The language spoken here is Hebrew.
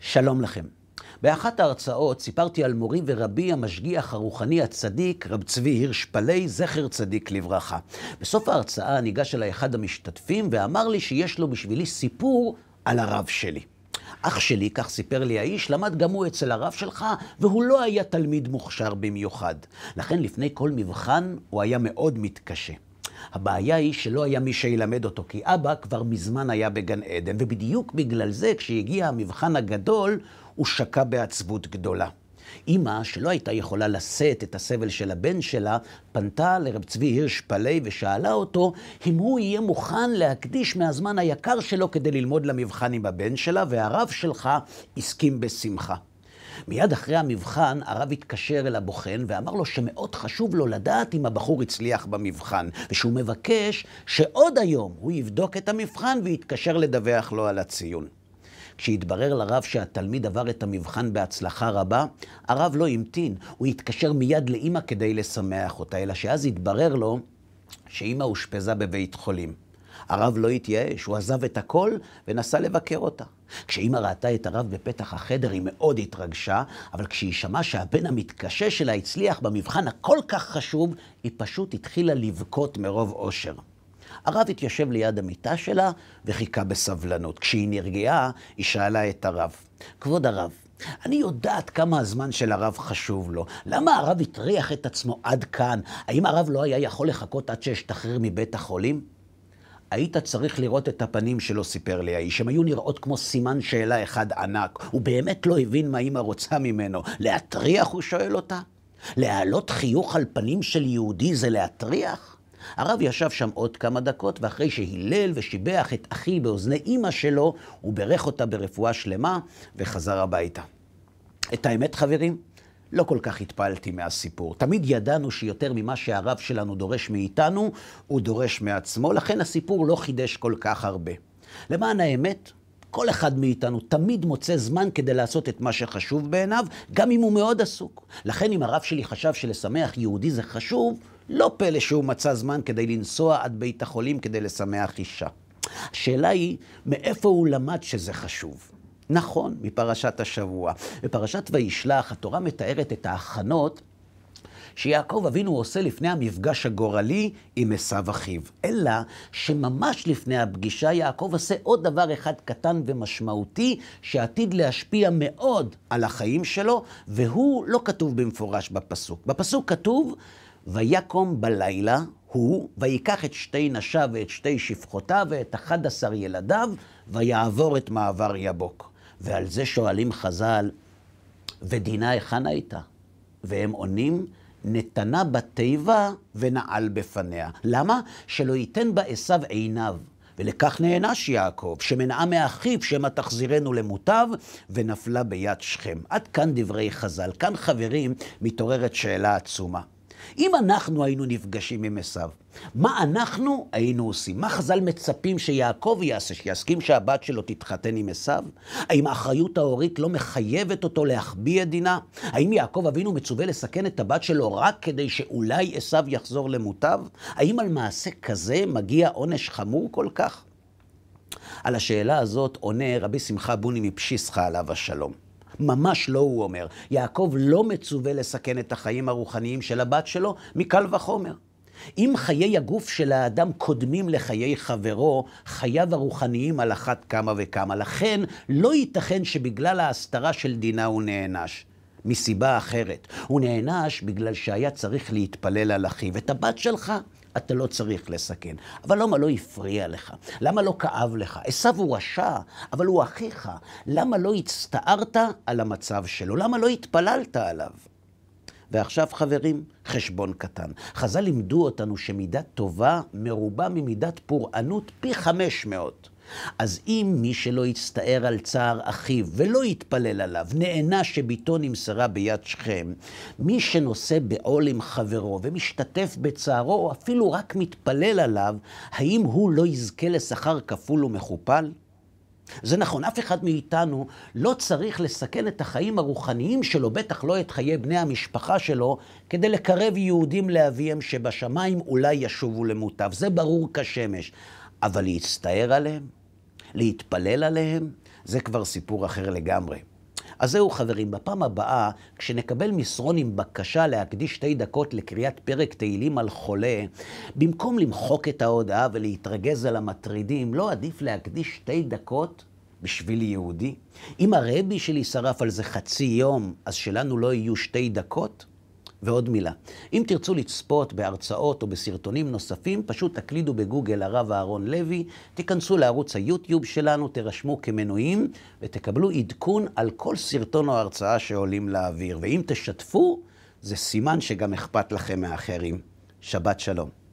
שלום לכם. באחת ההרצאות סיפרתי על מורי ורבי המשגיח הרוחני הצדיק, רב צבי הירש פאלי, זכר צדיק לברכה. בסוף ההרצאה ניגש אליי אחד המשתתפים ואמר לי שיש לו בשבילי סיפור על הרב שלי. אח שלי, כך סיפר לי האיש, למד גם הוא אצל הרב שלך, והוא לא היה תלמיד מוכשר במיוחד. לכן לפני כל מבחן הוא היה מאוד מתקשה. הבעיה היא שלא היה מי שילמד אותו, כי אבא כבר מזמן היה בגן עדן, ובדיוק בגלל זה, כשהגיע המבחן הגדול, הוא שקע בעצבות גדולה. אמא, שלא הייתה יכולה לשאת את הסבל של הבן שלה, פנתה לרב צבי הירש פלאי ושאלה אותו אם הוא יהיה מוכן להקדיש מהזמן היקר שלו כדי ללמוד למבחן עם הבן שלה, והרב שלך הסכים בשמחה. מיד אחרי המבחן, הרב התקשר אל הבוחן ואמר לו שמאוד חשוב לו לדעת אם הבחור הצליח במבחן, ושהוא מבקש שעוד היום הוא יבדוק את המבחן ויתקשר לדווח לו על הציון. כשהתברר לרב שהתלמיד עבר את המבחן בהצלחה רבה, הרב לא המתין, הוא התקשר מיד לאימא כדי לשמח אותה, אלא שאז התברר לו שאימא אושפזה בבית חולים. הרב לא התייאש, הוא עזב את הכל ונסע לבקר אותה. כשאימא ראתה את הרב בפתח החדר היא מאוד התרגשה, אבל כשהיא שמעה שהבן המתקשה שלה הצליח במבחן הכל כך חשוב, היא פשוט התחילה לבכות מרוב אושר. הרב התיישב ליד המיטה שלה וחיכה בסבלנות. כשהיא נרגעה, היא שאלה את הרב, כבוד הרב, אני יודעת כמה הזמן של הרב חשוב לו. למה הרב הטריח את עצמו עד כאן? האם הרב לא היה יכול לחכות עד שאשתחרר מבית החולים? היית צריך לראות את הפנים שלו, סיפר לי האיש. הם היו נראות כמו סימן שאלה אחד ענק. הוא באמת לא הבין מה אימא רוצה ממנו. להטריח, הוא שואל אותה? להעלות חיוך על פנים של יהודי זה להטריח? הרב ישב שם עוד כמה דקות, ואחרי שהילל ושיבח את אחי באוזני אימא שלו, הוא בירך אותה ברפואה שלמה וחזר הביתה. את האמת, חברים, לא כל כך התפעלתי מהסיפור. תמיד ידענו שיותר ממה שהרב שלנו דורש מאיתנו, הוא דורש מעצמו, לכן הסיפור לא חידש כל כך הרבה. למען האמת, כל אחד מאיתנו תמיד מוצא זמן כדי לעשות את מה שחשוב בעיניו, גם אם הוא מאוד עסוק. לכן אם הרב שלי חשב שלשמח יהודי זה חשוב, לא פלא שהוא מצא זמן כדי לנסוע עד בית החולים כדי לשמח אישה. השאלה היא, מאיפה הוא למד שזה חשוב? נכון, מפרשת השבוע. בפרשת וישלח התורה מתארת את ההכנות שיעקב אבינו עושה לפני המפגש הגורלי עם עשו אחיו. אלא שממש לפני הפגישה יעקב עושה עוד דבר אחד קטן ומשמעותי שעתיד להשפיע מאוד על החיים שלו, והוא לא כתוב במפורש בפסוק. בפסוק כתוב, ויקום בלילה הוא, ויקח את שתי נשיו ואת שתי שפחותיו ואת אחד עשר ילדיו, ויעבור את מעבר יבוק. ועל זה שואלים חז"ל, ודינה היכן הייתה? והם עונים, נתנה בתיבה ונעל בפניה. למה? שלא ייתן בה עשיו עיניו. ולכך נענש יעקב, שמנעה מאחיו שמא תחזירנו למוטב, ונפלה ביד שכם. עד כאן דברי חז"ל. כאן, חברים, מתעוררת שאלה עצומה. אם אנחנו היינו נפגשים עם עשיו, מה אנחנו היינו עושים? מה חז"ל מצפים שיעקב יעשה, שיסכים שהבת שלו תתחתן עם עשיו? האם האחריות ההורית לא מחייבת אותו להחביא את דינה? האם יעקב אבינו מצווה לסכן את הבת שלו רק כדי שאולי עשיו יחזור למוטב? האם על מעשה כזה מגיע עונש חמור כל כך? על השאלה הזאת עונה רבי שמחה בוני מפשיסחה עליו השלום. ממש לא, הוא אומר. יעקב לא מצווה לסכן את החיים הרוחניים של הבת שלו, מקל וחומר. אם חיי הגוף של האדם קודמים לחיי חברו, חייו הרוחניים על אחת כמה וכמה. לכן, לא ייתכן שבגלל ההסתרה של דינה הוא נענש. מסיבה אחרת. הוא נענש בגלל שהיה צריך להתפלל על אחיו. את הבת שלך אתה לא צריך לסכן. אבל למה לא הפריע לך? למה לא כאב לך? עשו הוא רשע, אבל הוא אחיך. למה לא הצטערת על המצב שלו? למה לא התפללת עליו? ועכשיו חברים, חשבון קטן. חז"ל לימדו אותנו שמידה טובה מרובה ממידת פורענות פי חמש מאות. אז אם מי שלא יצטער על צער אחיו ולא יתפלל עליו, נענה שביתו נמסרה ביד שכם, מי שנושא בעול עם חברו ומשתתף בצערו, או אפילו רק מתפלל עליו, האם הוא לא יזכה לשכר כפול ומכופל? זה נכון, אף אחד מאיתנו לא צריך לסכן את החיים הרוחניים שלו, בטח לא את חיי בני המשפחה שלו, כדי לקרב יהודים לאביהם שבשמיים אולי ישובו למוטב. זה ברור כשמש. אבל להצטער עליהם? להתפלל עליהם, זה כבר סיפור אחר לגמרי. אז זהו חברים, בפעם הבאה, כשנקבל מסרון עם בקשה להקדיש שתי דקות לקריאת פרק תהילים על חולה, במקום למחוק את ההודעה ולהתרגז על המטרידים, לא עדיף להקדיש שתי דקות בשביל יהודי? אם הרבי שלי שרף על זה חצי יום, אז שלנו לא יהיו שתי דקות? ועוד מילה, אם תרצו לצפות בהרצאות או בסרטונים נוספים, פשוט תקלידו בגוגל הרב אהרון לוי, תיכנסו לערוץ היוטיוב שלנו, תירשמו כמנויים ותקבלו עדכון על כל סרטון או הרצאה שעולים לאוויר. ואם תשתפו, זה סימן שגם אכפת לכם מאחרים. שבת שלום.